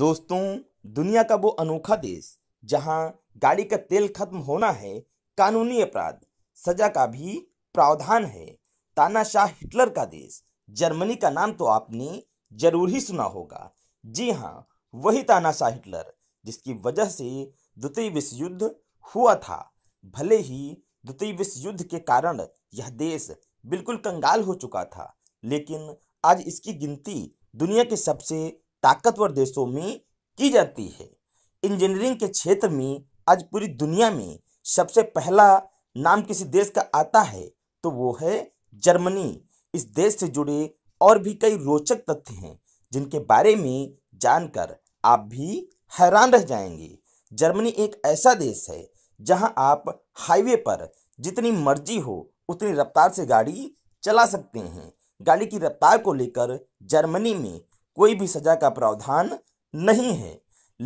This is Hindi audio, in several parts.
दोस्तों दुनिया का वो अनोखा देश जहां गाड़ी का तेल खत्म होना है कानूनी अपराध सजा का भी प्रावधान है तानाशाह हिटलर का देश जर्मनी का नाम तो आपने जरूर ही सुना होगा जी हाँ वही तानाशाह हिटलर जिसकी वजह से द्वितीय विश्व युद्ध हुआ था भले ही द्वितीय विश्व युद्ध के कारण यह देश बिल्कुल कंगाल हो चुका था लेकिन आज इसकी गिनती दुनिया के सबसे ताकतवर देशों में की जाती है इंजीनियरिंग के क्षेत्र में आज पूरी दुनिया में सबसे पहला नाम किसी देश का आता है तो वो है जर्मनी इस देश से जुड़े और भी कई रोचक तथ्य हैं जिनके बारे में जानकर आप भी हैरान रह जाएंगे जर्मनी एक ऐसा देश है जहां आप हाईवे पर जितनी मर्जी हो उतनी रफ्तार से गाड़ी चला सकते हैं गाड़ी की रफ्तार को लेकर जर्मनी में कोई भी सजा का प्रावधान नहीं है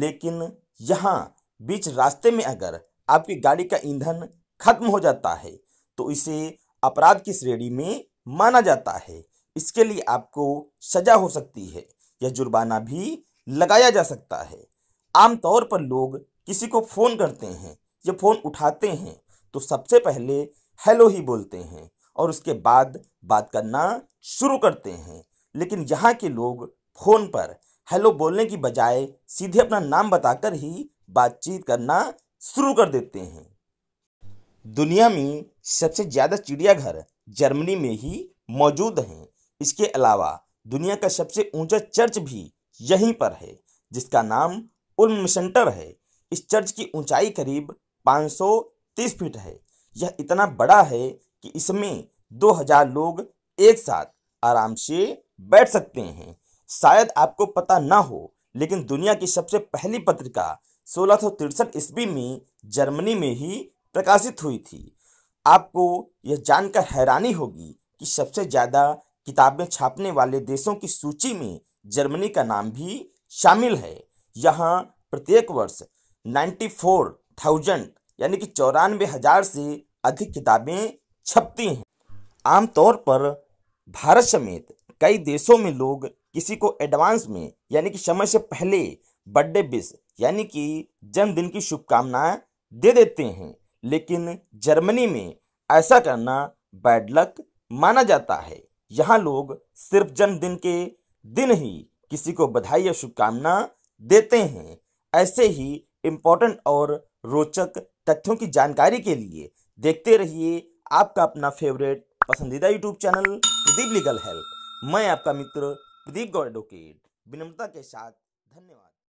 लेकिन यहाँ बीच रास्ते में अगर आपकी गाड़ी का ईंधन खत्म हो जाता है तो इसे अपराध की श्रेणी में माना जाता है इसके लिए आपको सजा हो सकती है या जुर्माना भी लगाया जा सकता है आमतौर पर लोग किसी को फ़ोन करते हैं या फ़ोन उठाते हैं तो सबसे पहले हेलो ही बोलते हैं और उसके बाद बात करना शुरू करते हैं लेकिन यहाँ के लोग फ़ोन पर हेलो बोलने की बजाय सीधे अपना नाम बताकर ही बातचीत करना शुरू कर देते हैं दुनिया में सबसे ज़्यादा चिड़ियाघर जर्मनी में ही मौजूद हैं इसके अलावा दुनिया का सबसे ऊंचा चर्च भी यहीं पर है जिसका नाम उल्म सेंटर है इस चर्च की ऊंचाई करीब 530 फीट है यह इतना बड़ा है कि इसमें 2000 लोग एक साथ आराम से बैठ सकते हैं शायद आपको पता ना हो लेकिन दुनिया की सबसे पहली पत्रिका सोलह ईस्वी में जर्मनी में ही प्रकाशित हुई थी आपको यह जानकर हैरानी होगी कि सबसे ज़्यादा किताबें छापने वाले देशों की सूची में जर्मनी का नाम भी शामिल है यहाँ प्रत्येक वर्ष नाइन्टी फोर थाउजेंड यानी कि चौरानवे हज़ार से अधिक किताबें छपती हैं आमतौर पर भारत समेत कई देशों में लोग किसी को एडवांस में यानी कि समय से पहले बर्थडे विश यानी कि जन्मदिन की शुभकामनाएं दे देते हैं लेकिन जर्मनी में ऐसा करना बैड लक माना जाता है यहाँ लोग सिर्फ जन्मदिन के दिन ही किसी को बधाई या शुभकामना देते हैं ऐसे ही इम्पोर्टेंट और रोचक तथ्यों की जानकारी के लिए देखते रहिए आपका अपना फेवरेट पसंदीदा YouTube channel Pradeep legal help मैं आपका मित्र प्रदीप गौर एडवोकेट विनम्रता के साथ धन्यवाद